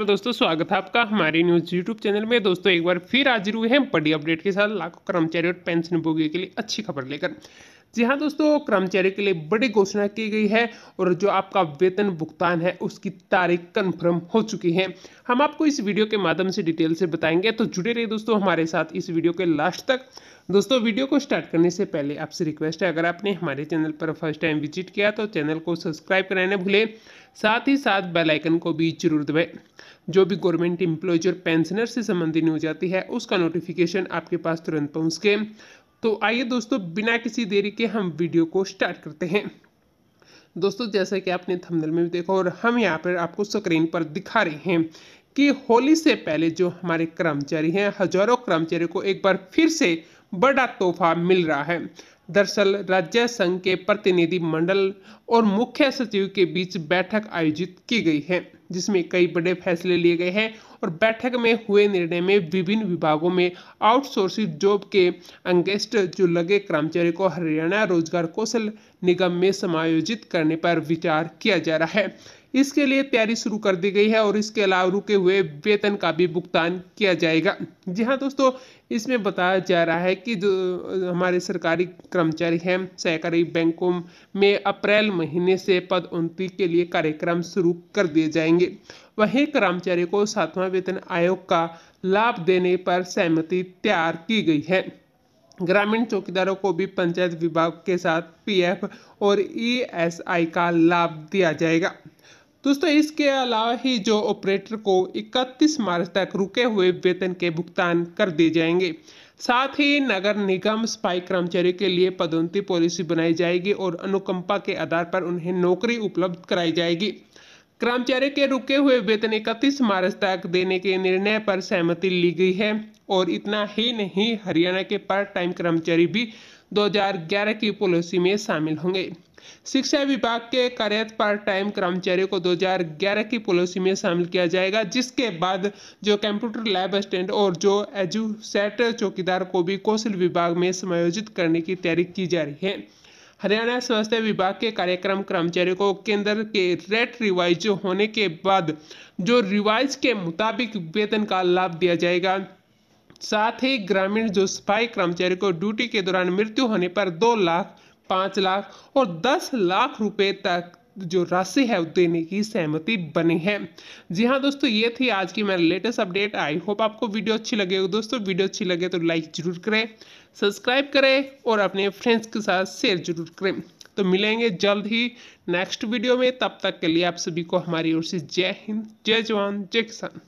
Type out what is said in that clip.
नमस्कार दोस्तों स्वागत है आपका हमारे न्यूज़ यूट्यूब चैनल में दोस्तों एक बार फिर हाजिर हुए हैं बड़ी अपडेट के साथ लाखों कर्मचारी और पेंशन भोगियों के लिए अच्छी खबर लेकर जी हाँ दोस्तों कर्मचारी के लिए बड़ी घोषणा की गई है और जो आपका वेतन भुगतान है उसकी तारीख कन्फर्म हो चुकी है हम आपको इस वीडियो के माध्यम से डिटेल से बताएंगे तो जुड़े रहिए दोस्तों हमारे साथ इस वीडियो के लास्ट तक दोस्तों वीडियो को स्टार्ट करने से पहले आपसे रिक्वेस्ट है अगर आपने हमारे चैनल पर फर्स्ट टाइम विजिट किया तो चैनल को सब्सक्राइब कराने भूलें साथ ही साथ बेल आइकन को भी जरूर दबाएं जो भी गवर्नमेंट इम्प्लॉयज और पेंशनर से संबंधित न्यूज आती है उसका नोटिफिकेशन आपके पास तुरंत पहुंच के तो आइए दोस्तों बिना किसी देरी के हम वीडियो को स्टार्ट करते हैं दोस्तों जैसा कि आपने थंबनेल में भी देखा और हम यहाँ पर आपको स्क्रीन पर दिखा रहे हैं कि होली से पहले जो हमारे कर्मचारी हैं हजारों कर्मचारियों को एक बार फिर से बड़ा तोहफा मिल रहा है दरअसल राज्य संघ के प्रतिनिधि मंडल और मुख्य सचिव के बीच बैठक आयोजित की गई है जिसमें कई बड़े फैसले लिए गए हैं और बैठक में हुए निर्णय में विभिन्न विभागों में आउटसोर्सिंग जॉब के अंगेस्ट जो लगे कर्मचारी को हरियाणा रोजगार कौशल निगम में समायोजित करने पर विचार किया जा रहा है इसके लिए तैयारी शुरू कर दी गई है और इसके अलावा रुके हुए वेतन का भी भुगतान किया जाएगा जी हाँ दोस्तों इसमें बताया जा रहा है कि जो हमारे सरकारी कर्मचारी हैं सहकारी बैंकों में अप्रैल महीने से पदोन्नति के लिए कार्यक्रम शुरू कर दिए जाएंगे वहीं कर्मचारी को सातवां वेतन आयोग का लाभ देने पर सहमति तैयार की गई है ग्रामीण चौकीदारों को भी पंचायत विभाग के साथ पीएफ और ईएसआई का लाभ दिया जाएगा दोस्तों इसके अलावा ही जो ऑपरेटर को 31 मार्च तक रुके हुए वेतन के भुगतान कर दिए जाएंगे साथ ही नगर निगम स्पाई कर्मचारी के लिए पदोन्नति पॉलिसी बनाई जाएगी और अनुकंपा के आधार पर उन्हें नौकरी उपलब्ध कराई जाएगी कर्मचारी के रुके हुए वेतन इकतीस मार्च तक देने के निर्णय पर सहमति ली गई है और इतना ही नहीं हरियाणा के पार्ट टाइम कर्मचारी भी 2011 की पॉलिसी में शामिल होंगे शिक्षा विभाग के कार्यरत पार्ट टाइम कर्मचारियों को 2011 की पॉलिसी में शामिल किया जाएगा जिसके बाद जो कंप्यूटर लैब स्टैंड और जो एजुसेट चौकीदार को भी कौशल विभाग में समायोजित करने की तैयारी की जा रही है हरियाणा स्वास्थ्य विभाग के कार्यक्रम कर्मचारियों को केंद्र के रेट रिवाइज होने के बाद जो रिवाइज के मुताबिक वेतन का लाभ दिया जाएगा साथ ही ग्रामीण जो सफाई कर्मचारी को ड्यूटी के दौरान मृत्यु होने पर दो लाख पाँच लाख और दस लाख रुपए तक जो राशि है देने की सहमति बनी है जी हाँ दोस्तों ये थी आज की मेरा लेटेस्ट अपडेट आई होप आपको वीडियो अच्छी लगेगी दोस्तों वीडियो अच्छी लगे तो लाइक जरूर करें सब्सक्राइब करें और अपने फ्रेंड्स के साथ शेयर जरूर करें तो मिलेंगे जल्द ही नेक्स्ट वीडियो में तब तक के लिए आप सभी को हमारी ओर से जय हिंद जय जवान जय किसान